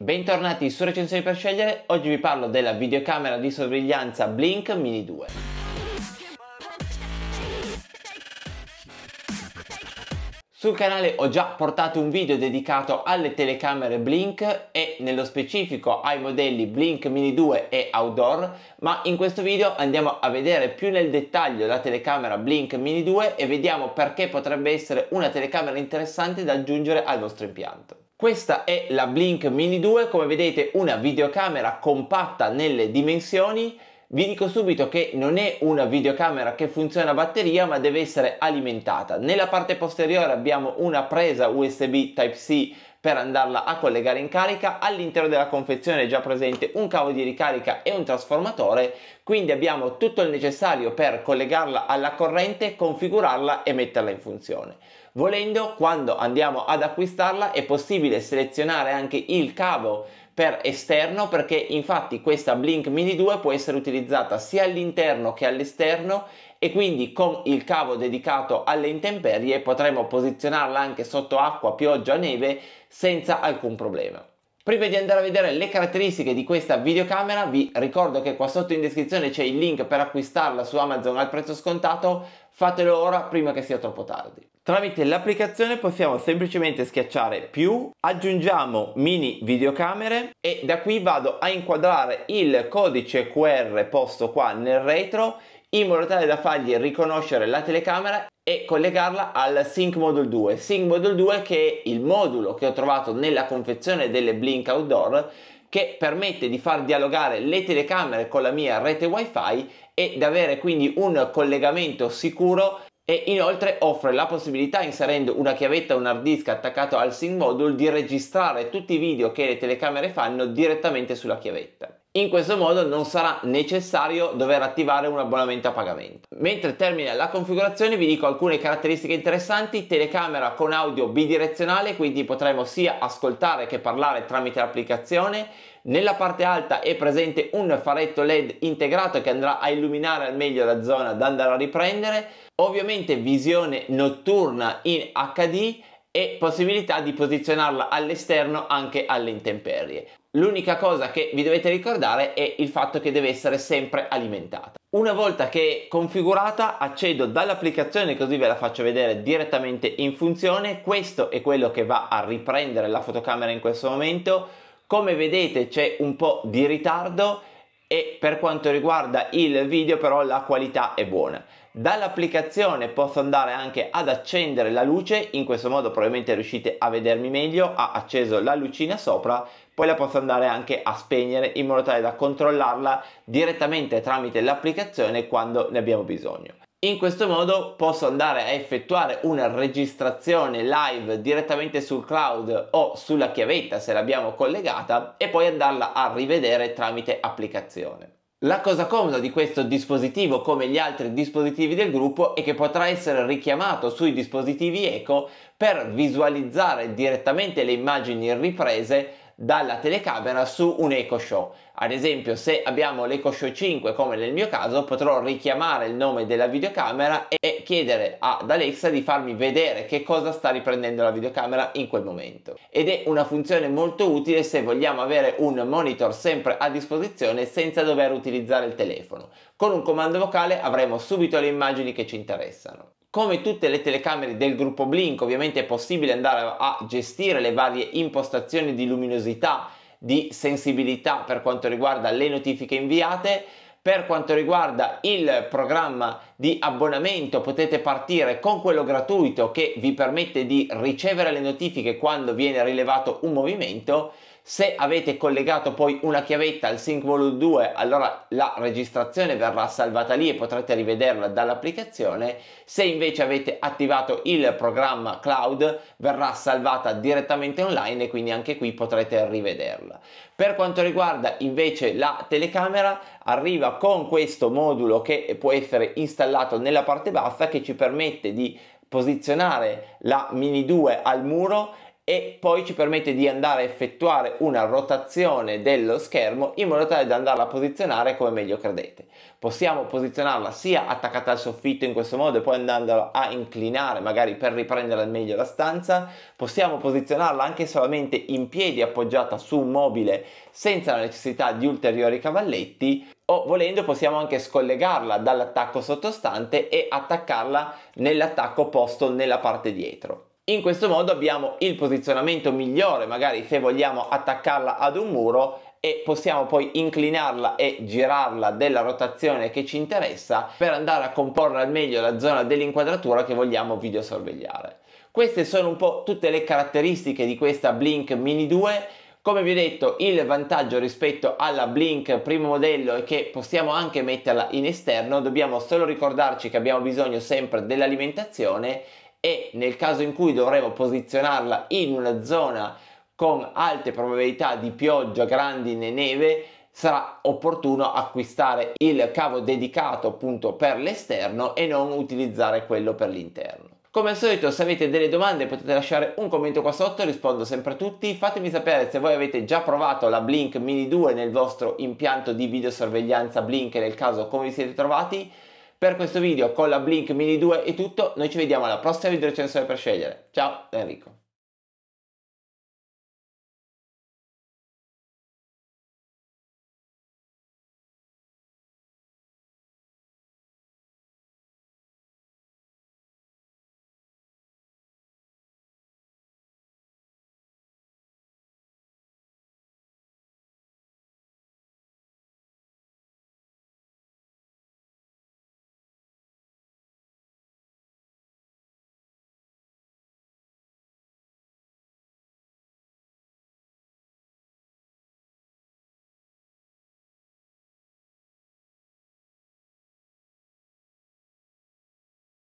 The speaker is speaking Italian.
Bentornati su Recensioni per scegliere, oggi vi parlo della videocamera di sorveglianza Blink Mini 2. Sul canale ho già portato un video dedicato alle telecamere Blink e nello specifico ai modelli Blink Mini 2 e Outdoor, ma in questo video andiamo a vedere più nel dettaglio la telecamera Blink Mini 2 e vediamo perché potrebbe essere una telecamera interessante da aggiungere al vostro impianto. Questa è la Blink Mini 2, come vedete una videocamera compatta nelle dimensioni. Vi dico subito che non è una videocamera che funziona a batteria ma deve essere alimentata. Nella parte posteriore abbiamo una presa USB Type-C per andarla a collegare in carica. All'interno della confezione è già presente un cavo di ricarica e un trasformatore, quindi abbiamo tutto il necessario per collegarla alla corrente, configurarla e metterla in funzione. Volendo, quando andiamo ad acquistarla è possibile selezionare anche il cavo per esterno perché infatti questa Blink Mini 2 può essere utilizzata sia all'interno che all'esterno e quindi con il cavo dedicato alle intemperie potremo posizionarla anche sotto acqua, pioggia, neve senza alcun problema. Prima di andare a vedere le caratteristiche di questa videocamera vi ricordo che qua sotto in descrizione c'è il link per acquistarla su Amazon al prezzo scontato, fatelo ora prima che sia troppo tardi. Tramite l'applicazione possiamo semplicemente schiacciare più, aggiungiamo mini videocamere e da qui vado a inquadrare il codice QR posto qua nel retro in modo tale da fargli riconoscere la telecamera e collegarla al Sync Module 2. Sync Module 2 che è il modulo che ho trovato nella confezione delle Blink Outdoor che permette di far dialogare le telecamere con la mia rete wifi di avere quindi un collegamento sicuro e inoltre offre la possibilità inserendo una chiavetta o un hard disk attaccato al SIM module di registrare tutti i video che le telecamere fanno direttamente sulla chiavetta. In questo modo non sarà necessario dover attivare un abbonamento a pagamento. Mentre termina la configurazione vi dico alcune caratteristiche interessanti, telecamera con audio bidirezionale quindi potremo sia ascoltare che parlare tramite l'applicazione, nella parte alta è presente un faretto LED integrato che andrà a illuminare al meglio la zona da andare a riprendere, ovviamente visione notturna in HD e possibilità di posizionarla all'esterno anche alle intemperie. L'unica cosa che vi dovete ricordare è il fatto che deve essere sempre alimentata. Una volta che è configurata accedo dall'applicazione così ve la faccio vedere direttamente in funzione. Questo è quello che va a riprendere la fotocamera in questo momento come vedete c'è un po' di ritardo e per quanto riguarda il video però la qualità è buona. Dall'applicazione posso andare anche ad accendere la luce, in questo modo probabilmente riuscite a vedermi meglio, ha acceso la lucina sopra, poi la posso andare anche a spegnere in modo tale da controllarla direttamente tramite l'applicazione quando ne abbiamo bisogno. In questo modo posso andare a effettuare una registrazione live direttamente sul cloud o sulla chiavetta se l'abbiamo collegata e poi andarla a rivedere tramite applicazione. La cosa comoda di questo dispositivo, come gli altri dispositivi del gruppo, è che potrà essere richiamato sui dispositivi Eco per visualizzare direttamente le immagini riprese dalla telecamera su un Echo Show. Ad esempio, se abbiamo l'Echo Show 5, come nel mio caso, potrò richiamare il nome della videocamera e chiedere ad Alexa di farmi vedere che cosa sta riprendendo la videocamera in quel momento. Ed è una funzione molto utile se vogliamo avere un monitor sempre a disposizione senza dover utilizzare il telefono. Con un comando vocale avremo subito le immagini che ci interessano. Come tutte le telecamere del gruppo Blink, ovviamente è possibile andare a gestire le varie impostazioni di luminosità, di sensibilità per quanto riguarda le notifiche inviate. Per quanto riguarda il programma di abbonamento potete partire con quello gratuito che vi permette di ricevere le notifiche quando viene rilevato un movimento. Se avete collegato poi una chiavetta al Sync Volume 2, allora la registrazione verrà salvata lì e potrete rivederla dall'applicazione. Se invece avete attivato il programma cloud, verrà salvata direttamente online e quindi anche qui potrete rivederla. Per quanto riguarda invece la telecamera, arriva con questo modulo che può essere installato nella parte bassa che ci permette di posizionare la Mini 2 al muro e poi ci permette di andare a effettuare una rotazione dello schermo in modo tale da andarla a posizionare come meglio credete. Possiamo posizionarla sia attaccata al soffitto in questo modo e poi andandola a inclinare magari per riprendere al meglio la stanza, possiamo posizionarla anche solamente in piedi appoggiata su un mobile senza la necessità di ulteriori cavalletti o volendo possiamo anche scollegarla dall'attacco sottostante e attaccarla nell'attacco posto nella parte dietro. In questo modo abbiamo il posizionamento migliore, magari se vogliamo attaccarla ad un muro e possiamo poi inclinarla e girarla della rotazione che ci interessa per andare a comporre al meglio la zona dell'inquadratura che vogliamo videosorvegliare. Queste sono un po' tutte le caratteristiche di questa Blink Mini 2 come vi ho detto il vantaggio rispetto alla Blink primo modello è che possiamo anche metterla in esterno, dobbiamo solo ricordarci che abbiamo bisogno sempre dell'alimentazione e nel caso in cui dovremo posizionarla in una zona con alte probabilità di pioggia, grandine, neve, sarà opportuno acquistare il cavo dedicato appunto per l'esterno e non utilizzare quello per l'interno. Come al solito se avete delle domande potete lasciare un commento qua sotto, rispondo sempre a tutti. Fatemi sapere se voi avete già provato la Blink Mini 2 nel vostro impianto di videosorveglianza Blink nel caso come vi siete trovati. Per questo video con la Blink Mini 2 è tutto, noi ci vediamo alla prossima videorecensione per scegliere. Ciao Enrico.